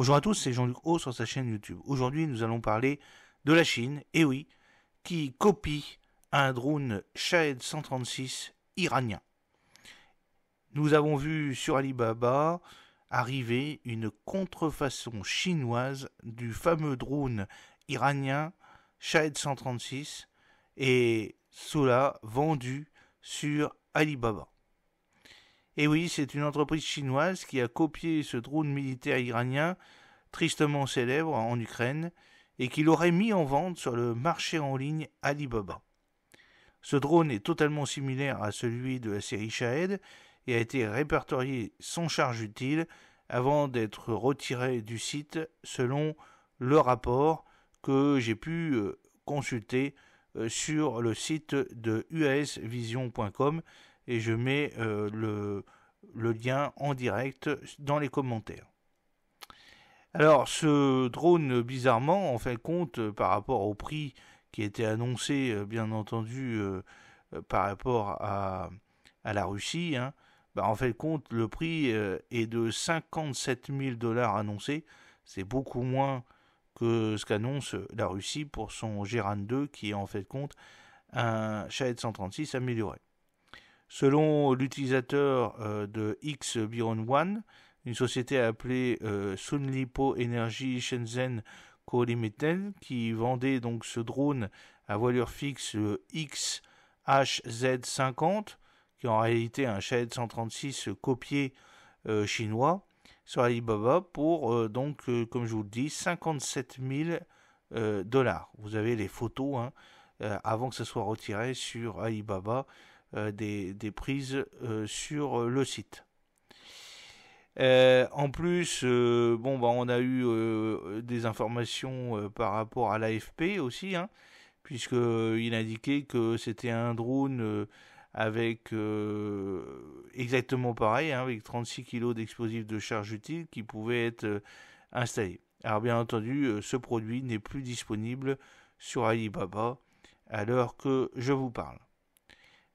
Bonjour à tous, c'est Jean-Luc Haut sur sa chaîne YouTube. Aujourd'hui, nous allons parler de la Chine, et oui, qui copie un drone Shahed 136 iranien. Nous avons vu sur Alibaba arriver une contrefaçon chinoise du fameux drone iranien Shahed 136 et cela vendu sur Alibaba. Et oui, c'est une entreprise chinoise qui a copié ce drone militaire iranien, tristement célèbre en Ukraine, et qui l'aurait mis en vente sur le marché en ligne Alibaba. Ce drone est totalement similaire à celui de la série Shahed et a été répertorié sans charge utile avant d'être retiré du site selon le rapport que j'ai pu euh, consulter euh, sur le site de usvision.com et je mets euh, le, lien en direct dans les commentaires. Alors ce drone, bizarrement, en fait compte, euh, par rapport au prix qui était annoncé, euh, bien entendu, par rapport à, la Russie, hein, bah, en fait compte, le prix est de 57 000 dollars annoncé. C'est beaucoup moins que ce qu'annonce la Russie pour son Gérane 2, qui est en fait compte un Shahed 136 amélioré. Selon l'utilisateur euh, de X Biron One, une société appelée euh, Sunlipo Energy Shenzhen Co Limited, qui vendait donc ce drone à voilure fixe euh, XHZ50, qui est en réalité un Shahed 136 copié chinois sur Alibaba pour donc comme je vous le dis 57 000 dollars. Vous avez les photos hein, avant que ce soit retiré sur Alibaba euh, des, prises euh, sur euh, le site. en plus, bon, bah, on a eu des informations par rapport à l'AFP aussi, hein, puisqu'il indiquait que c'était un drone avec exactement pareil, hein, avec 36 kg d'explosifs de charge utile qui pouvait être installé. Alors bien entendu, ce produit n'est plus disponible sur Alibaba à l'heure que je vous parle.